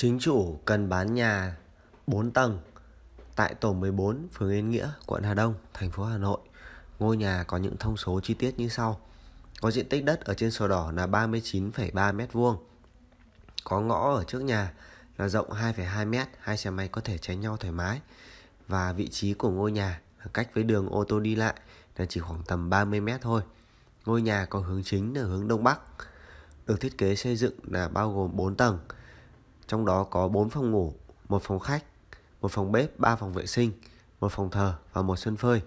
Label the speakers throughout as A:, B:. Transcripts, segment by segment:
A: Chính chủ cần bán nhà 4 tầng tại tổ 14 phường Yên Nghĩa, quận Hà Đông, thành phố Hà Nội. Ngôi nhà có những thông số chi tiết như sau. Có diện tích đất ở trên sổ đỏ là 39,3 m2. Có ngõ ở trước nhà là rộng 2,2 m, hai xe máy có thể tránh nhau thoải mái. Và vị trí của ngôi nhà là cách với đường ô tô đi lại là chỉ khoảng tầm 30 m thôi. Ngôi nhà có hướng chính là hướng đông bắc. Được thiết kế xây dựng là bao gồm 4 tầng trong đó có 4 phòng ngủ, một phòng khách, một phòng bếp, 3 phòng vệ sinh, một phòng thờ và một sân phơi.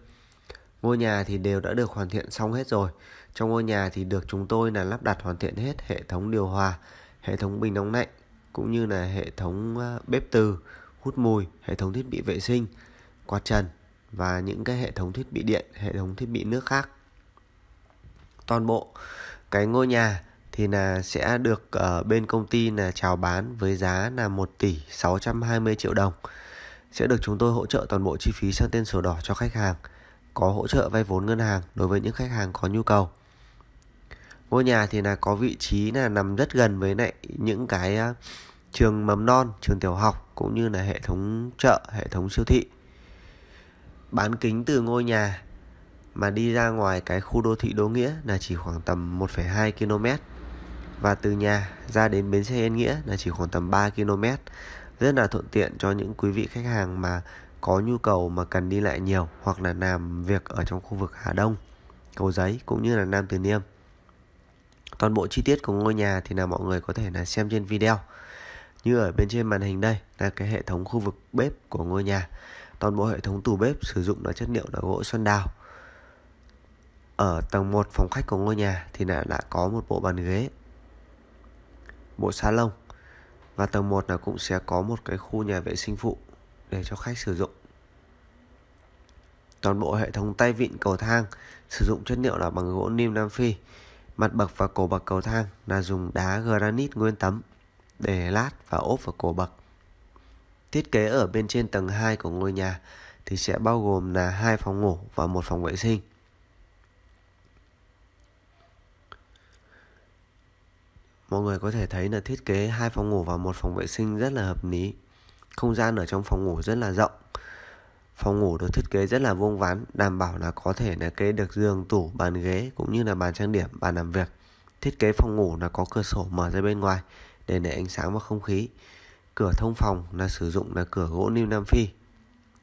A: Ngôi nhà thì đều đã được hoàn thiện xong hết rồi. Trong ngôi nhà thì được chúng tôi là lắp đặt hoàn thiện hết hệ thống điều hòa, hệ thống bình nóng lạnh cũng như là hệ thống ờ, bếp từ, hút mùi, hệ thống thiết bị vệ sinh, quạt trần và những cái hệ thống thiết bị điện, hệ thống thiết bị nước khác. Toàn bộ cái ngôi nhà thì là sẽ được ở ờ, bên công ty là chào bán với giá là 1 tỷ 620 triệu đồng sẽ được chúng tôi hỗ trợ toàn bộ chi phí sang tên sổ đỏ cho khách hàng có hỗ trợ vay vốn ngân hàng đối với những khách hàng có nhu cầu ngôi nhà thì là có vị trí là nằm rất gần với lại những cái ờ, trường mầm non trường tiểu học cũng như là hệ thống chợ hệ thống siêu thị bán kính từ ngôi nhà mà đi ra ngoài cái khu đô thị đô Nghĩa là chỉ khoảng tầm 1,2 km và từ nhà ra đến bến xe Yên Nghĩa là chỉ khoảng tầm 3 km, rất là thuận tiện cho những quý vị khách hàng mà có nhu cầu mà cần đi lại nhiều hoặc là làm việc ở trong khu vực Hà Đông, Cầu Giấy cũng như là Nam Từ Liêm. Toàn bộ chi tiết của ngôi nhà thì là mọi người có thể là xem trên video. Như ở bên trên màn hình đây là cái hệ thống khu vực bếp của ngôi nhà. Toàn bộ hệ thống tủ bếp sử dụng là chất liệu là gỗ xuân đào. Ở tầng 1 phòng khách của ngôi nhà thì là đã có một bộ bàn ghế bộ salon và tầng 1 là cũng sẽ có một cái khu nhà vệ sinh phụ để cho khách sử dụng. Toàn bộ hệ thống tay vịn cầu thang sử dụng chất liệu là bằng gỗ nim Nam Phi. Mặt bậc và cổ bậc cầu thang là dùng đá granite nguyên tấm để lát và ốp vào cổ bậc. Thiết kế ở bên trên tầng 2 của ngôi nhà thì sẽ bao gồm là hai phòng ngủ và một phòng vệ sinh. Mọi người có thể thấy là thiết kế hai phòng ngủ và một phòng vệ sinh rất là hợp lý. Không gian ở trong phòng ngủ rất là rộng. Phòng ngủ được thiết kế rất là vuông vắn, đảm bảo là có thể là kê được giường, tủ, bàn ghế cũng như là bàn trang điểm, bàn làm việc. Thiết kế phòng ngủ là có cửa sổ mở ra bên ngoài để để ánh sáng và không khí. Cửa thông phòng là sử dụng là cửa gỗ New Nam Phi.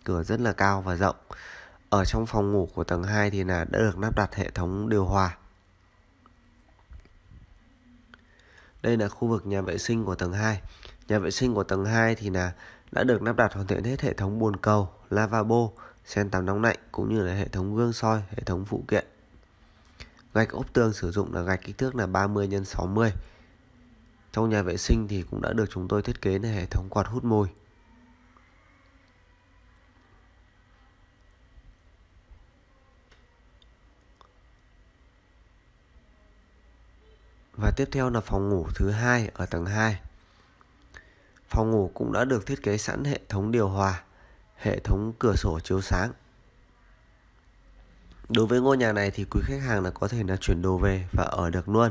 A: Cửa rất là cao và rộng. Ở trong phòng ngủ của tầng 2 thì là đã được lắp đặt hệ thống điều hòa Đây là khu vực nhà vệ sinh của tầng 2. Nhà vệ sinh của tầng 2 thì là đã được lắp đặt hoàn thiện hết hệ thống bồn cầu, lavabo, sen tắm nóng lạnh cũng như là hệ thống gương soi, hệ thống phụ kiện. Gạch ốp tường sử dụng là gạch kích thước là 30 x 60. Trong nhà vệ sinh thì cũng đã được chúng tôi thiết kế là hệ thống quạt hút mùi. và tiếp theo là phòng ngủ thứ hai ở tầng 2. Phòng ngủ cũng đã được thiết kế sẵn hệ thống điều hòa, hệ thống cửa sổ chiếu sáng. Đối với ngôi nhà này thì quý khách hàng là có thể là chuyển đồ về và ở được luôn.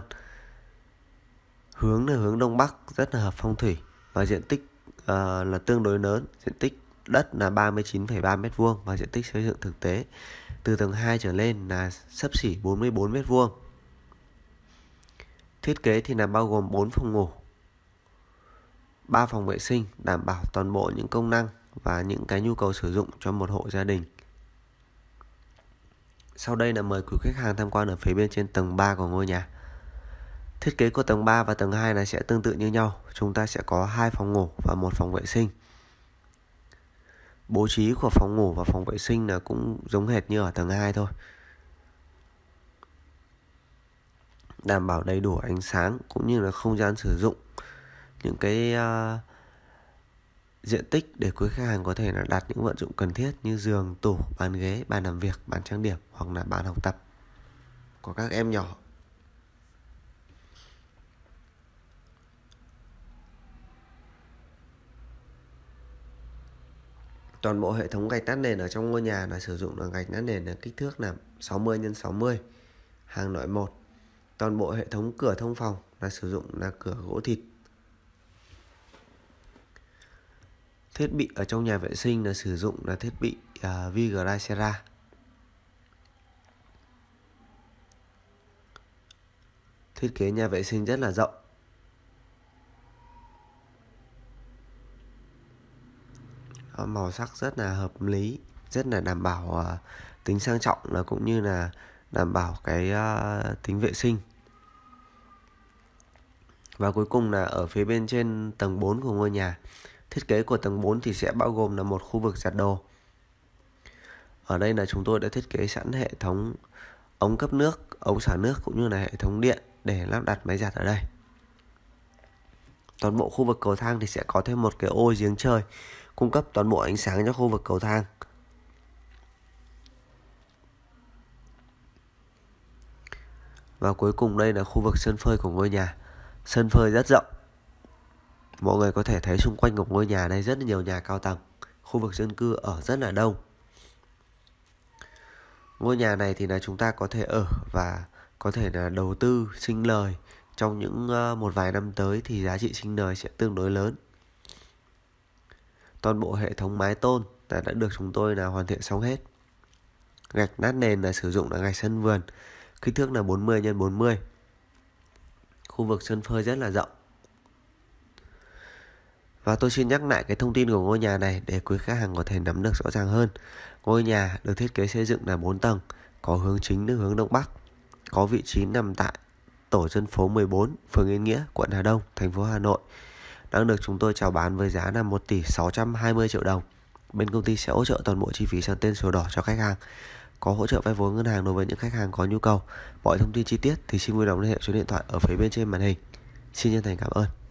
A: Hướng là hướng đông bắc rất là hợp phong thủy và diện tích uh, là tương đối lớn, diện tích đất là 39,3 m2 và diện tích xây dựng thực tế từ tầng 2 trở lên là sấp xỉ 44 m2. Thiết kế thì là bao gồm 4 phòng ngủ, 3 phòng vệ sinh đảm bảo toàn bộ những công năng và những cái nhu cầu sử dụng cho một hộ gia đình. Sau đây là mời quý khách hàng tham quan ở phía bên trên tầng 3 của ngôi nhà. Thiết kế của tầng 3 và tầng 2 là sẽ tương tự như nhau, chúng ta sẽ có hai phòng ngủ và một phòng vệ sinh. Bố trí của phòng ngủ và phòng vệ sinh là cũng giống hệt như ở tầng 2 thôi. đảm bảo đầy đủ ánh sáng cũng như là không gian sử dụng những cái uh, diện tích để quý khách hàng có thể là đặt những vận dụng cần thiết như giường, tủ, bàn ghế, bàn làm việc, bàn trang điểm hoặc là bàn học tập của các em nhỏ. Toàn bộ hệ thống gạch nát nền ở trong ngôi nhà là sử dụng là gạch nát nền là kích thước là 60 x 60 hàng loại 1 toàn bộ hệ thống cửa thông phòng là sử dụng là cửa gỗ thịt thiết bị ở trong nhà vệ sinh là sử dụng là thiết bị uh, Vigracera thiết kế nhà vệ sinh rất là rộng màu sắc rất là hợp lý rất là đảm bảo uh, tính sang trọng là cũng như là đảm bảo cái uh, tính vệ sinh và cuối cùng là ở phía bên trên tầng 4 của ngôi nhà thiết kế của tầng 4 thì sẽ bao gồm là một khu vực giặt đồ ở đây là chúng tôi đã thiết kế sẵn hệ thống ống cấp nước ống xả nước cũng như là hệ thống điện để lắp đặt máy giặt ở đây toàn bộ khu vực cầu thang thì sẽ có thêm một cái ô giếng trời cung cấp toàn bộ ánh sáng cho khu vực cầu thang Và cuối cùng đây là khu vực sân phơi của ngôi nhà. Sân phơi rất rộng. Mọi người có thể thấy xung quanh của ngôi nhà đây rất là nhiều nhà cao tầng. Khu vực dân cư ở rất là đông. Ngôi nhà này thì là chúng ta có thể ở và có thể là đầu tư sinh lời trong những ờ, một vài năm tới thì giá trị sinh lời sẽ tương đối lớn. Toàn bộ hệ thống mái tôn đã được chúng tôi là hoàn thiện xong hết. Gạch nát nền là sử dụng là gạch sân vườn kích thước là 40 x 40 khu vực sân phơi rất là rộng và tôi xin nhắc lại cái thông tin của ngôi nhà này để quý khách hàng có thể nắm được rõ ràng hơn. Ngôi nhà được thiết kế xây dựng là 4 tầng, có hướng chính hướng Đông Bắc, có vị trí nằm tại tổ dân phố 14, phường Yên Nghĩa, quận Hà Đông, thành phố Hà Nội. Đang được chúng tôi chào bán với giá là 1 tỷ 620 triệu đồng. Bên công ty sẽ hỗ trợ toàn bộ chi phí sang tên sổ đỏ cho khách hàng có hỗ trợ vay vốn ngân hàng đối với những khách hàng có nhu cầu. Mọi thông tin chi tiết thì xin vui lòng liên hệ số điện thoại ở phía bên trên màn hình. Xin chân thành cảm ơn.